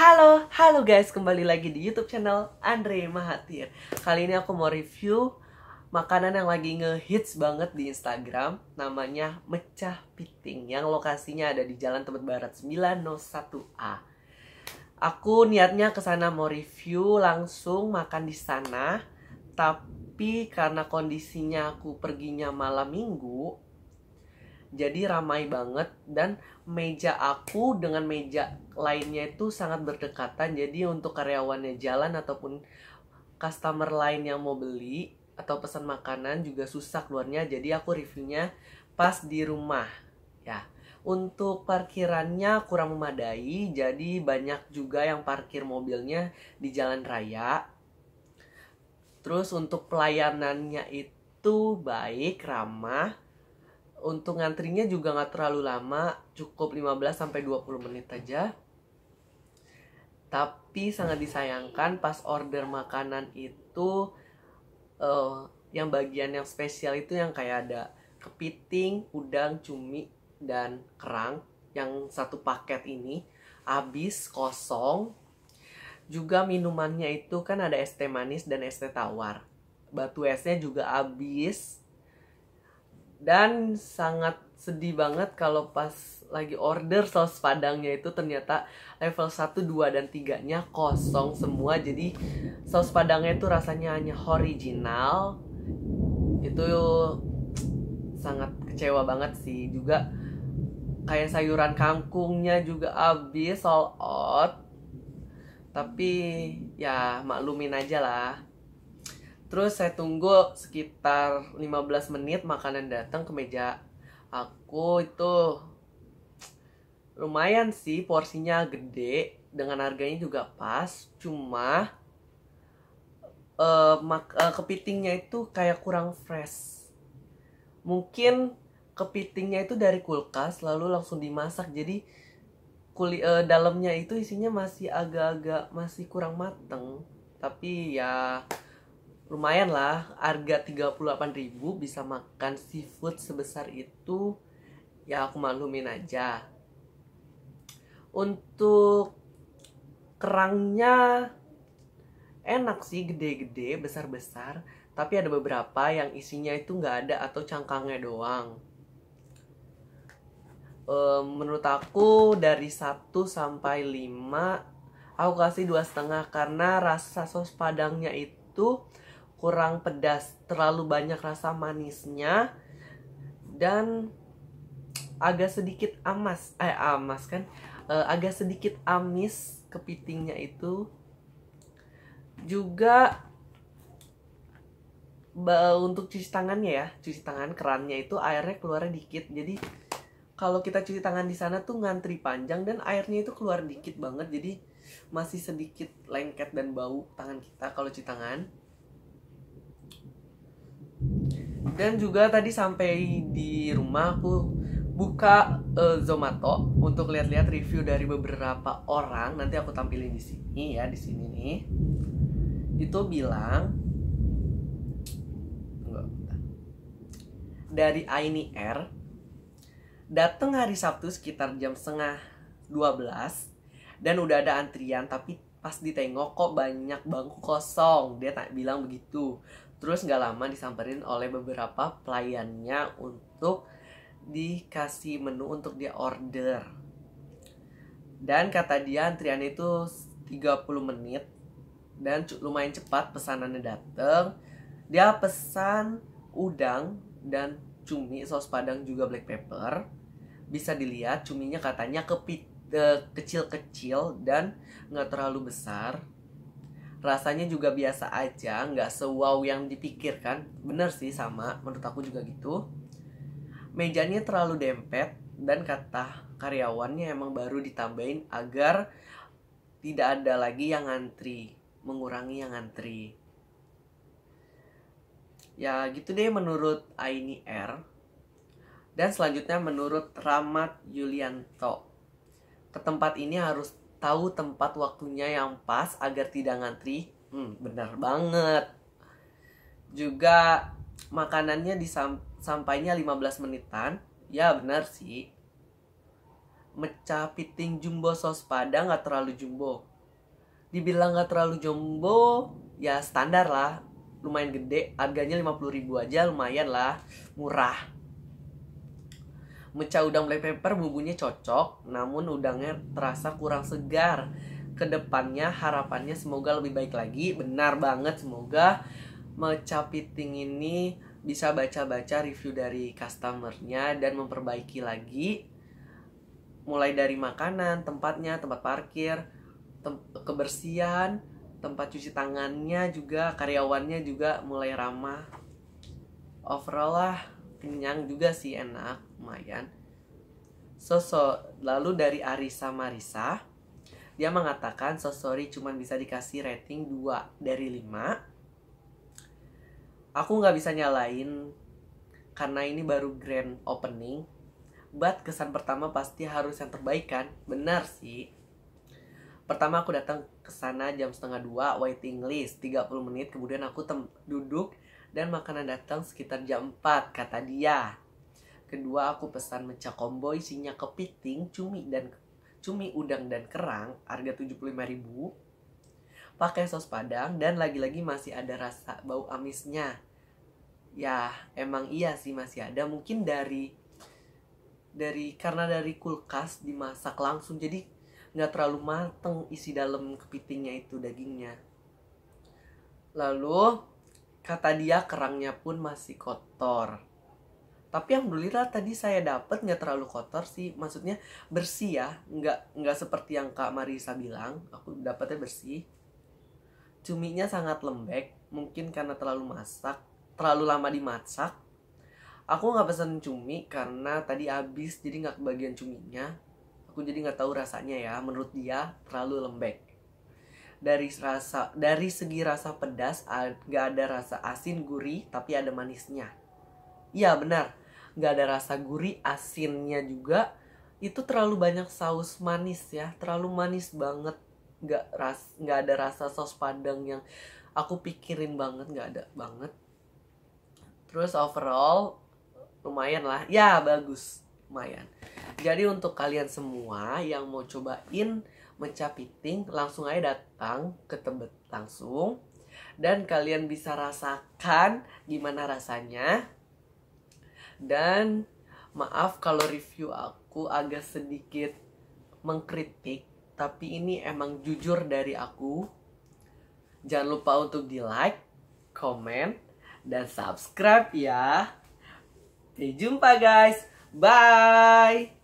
Halo, halo guys, kembali lagi di YouTube channel Andre Mahathir. Kali ini aku mau review makanan yang lagi ngehits banget di Instagram, namanya mecah piting yang lokasinya ada di Jalan Tebet Barat 901A. Aku niatnya ke sana mau review langsung makan di sana, tapi karena kondisinya aku perginya malam minggu, jadi ramai banget dan meja aku dengan meja lainnya itu sangat berdekatan jadi untuk karyawannya jalan ataupun customer lain yang mau beli atau pesan makanan juga susah keluarnya jadi aku reviewnya pas di rumah ya untuk parkirannya kurang memadai jadi banyak juga yang parkir mobilnya di jalan raya terus untuk pelayanannya itu baik ramah untuk ngantrinya juga nggak terlalu lama cukup 15 sampai 20 menit aja tapi sangat disayangkan pas order makanan itu uh, yang bagian yang spesial itu yang kayak ada kepiting, udang, cumi dan kerang yang satu paket ini habis kosong juga minumannya itu kan ada es teh manis dan es teh tawar batu esnya juga habis dan sangat sedih banget kalau pas lagi order saus padangnya itu ternyata level 1, 2, dan 3 nya kosong semua jadi saus padangnya itu rasanya hanya original itu sangat kecewa banget sih juga kayak sayuran kangkungnya juga habis sold out tapi ya maklumin aja lah Terus saya tunggu sekitar 15 menit makanan datang ke meja aku itu lumayan sih porsinya gede dengan harganya juga pas cuma uh, mak uh, kepitingnya itu kayak kurang fresh mungkin kepitingnya itu dari kulkas lalu langsung dimasak jadi kuli uh, dalamnya itu isinya masih agak-agak masih kurang mateng tapi ya lumayan lah harga 38.000 bisa makan seafood sebesar itu ya aku maklumin aja untuk kerangnya enak sih gede-gede besar-besar tapi ada beberapa yang isinya itu nggak ada atau cangkangnya doang um, menurut aku dari 1 sampai 5 aku kasih dua setengah karena rasa sos padangnya itu kurang pedas, terlalu banyak rasa manisnya dan agak sedikit amas, eh amas kan, e, agak sedikit amis kepitingnya itu. Juga untuk cuci tangannya ya, cuci tangan kerannya itu airnya keluar dikit. Jadi kalau kita cuci tangan di sana tuh ngantri panjang dan airnya itu keluar dikit banget. Jadi masih sedikit lengket dan bau tangan kita kalau cuci tangan dan juga tadi sampai di rumah aku buka uh, Zomato untuk lihat-lihat review dari beberapa orang nanti aku tampilin di sini ya di sini nih itu bilang dari Aini R datang hari Sabtu sekitar jam setengah 12 dan udah ada antrian tapi Pas ditengok kok banyak bangku kosong, dia tak bilang begitu. Terus nggak lama disamperin oleh beberapa pelayannya untuk dikasih menu untuk dia order. Dan kata dia antrian itu 30 menit dan lumayan cepat pesanannya dateng. Dia pesan udang dan cumi saus padang juga black pepper. Bisa dilihat cuminya katanya kepit kecil-kecil dan nggak terlalu besar rasanya juga biasa aja nggak sewow yang dipikirkan bener sih sama menurut aku juga gitu mejanya terlalu dempet dan kata karyawannya emang baru ditambahin agar tidak ada lagi yang ngantri mengurangi yang ngantri ya gitu deh menurut Aini R dan selanjutnya menurut Ramat Yulianto ke tempat ini harus tahu tempat waktunya yang pas agar tidak ngantri. Hmm, benar banget. Juga makanannya disam sampainya 15 menitan. Ya benar sih. Mecah jumbo sos padang nggak terlalu jumbo. Dibilang nggak terlalu jumbo, ya standar lah. Lumayan gede, harganya 50 ribu aja lumayan lah, murah Mecah udang black pepper bumbunya cocok, namun udangnya terasa kurang segar. Kedepannya harapannya semoga lebih baik lagi. Benar banget, semoga mecah piting ini bisa baca-baca review dari customernya dan memperbaiki lagi. Mulai dari makanan, tempatnya, tempat parkir, tem kebersihan, tempat cuci tangannya juga, karyawannya juga mulai ramah. Overall lah, kenyang juga sih enak lumayan sosok lalu dari Arisa Marisa dia mengatakan so sorry cuman bisa dikasih rating 2 dari 5 aku nggak bisa nyalain karena ini baru grand opening but kesan pertama pasti harus yang terbaik kan benar sih pertama aku datang ke sana jam setengah dua waiting list 30 menit kemudian aku duduk dan makanan datang sekitar jam 4, kata dia. Kedua, aku pesan mecah combo isinya kepiting, cumi dan cumi udang dan kerang, harga 75.000. Pakai saus padang dan lagi-lagi masih ada rasa bau amisnya. Ya, emang iya sih masih ada. Mungkin dari dari karena dari kulkas dimasak langsung jadi nggak terlalu mateng isi dalam kepitingnya itu dagingnya. Lalu Kata dia kerangnya pun masih kotor. Tapi yang alhamdulillah tadi saya dapat nggak terlalu kotor sih, maksudnya bersih ya, nggak nggak seperti yang Kak Marisa bilang, aku dapatnya bersih. Cuminya sangat lembek, mungkin karena terlalu masak, terlalu lama dimasak. Aku nggak pesan cumi karena tadi habis jadi nggak kebagian cuminya. Aku jadi nggak tahu rasanya ya, menurut dia terlalu lembek dari rasa dari segi rasa pedas nggak ada rasa asin gurih tapi ada manisnya ya benar nggak ada rasa gurih asinnya juga itu terlalu banyak saus manis ya terlalu manis banget nggak ras nggak ada rasa saus padang yang aku pikirin banget nggak ada banget terus overall lumayan lah ya bagus lumayan jadi untuk kalian semua yang mau cobain ting, langsung aja datang ke Tebet langsung dan kalian bisa rasakan gimana rasanya. Dan maaf kalau review aku agak sedikit mengkritik, tapi ini emang jujur dari aku. Jangan lupa untuk di like, comment, dan subscribe ya. Sampai jumpa guys. Bye.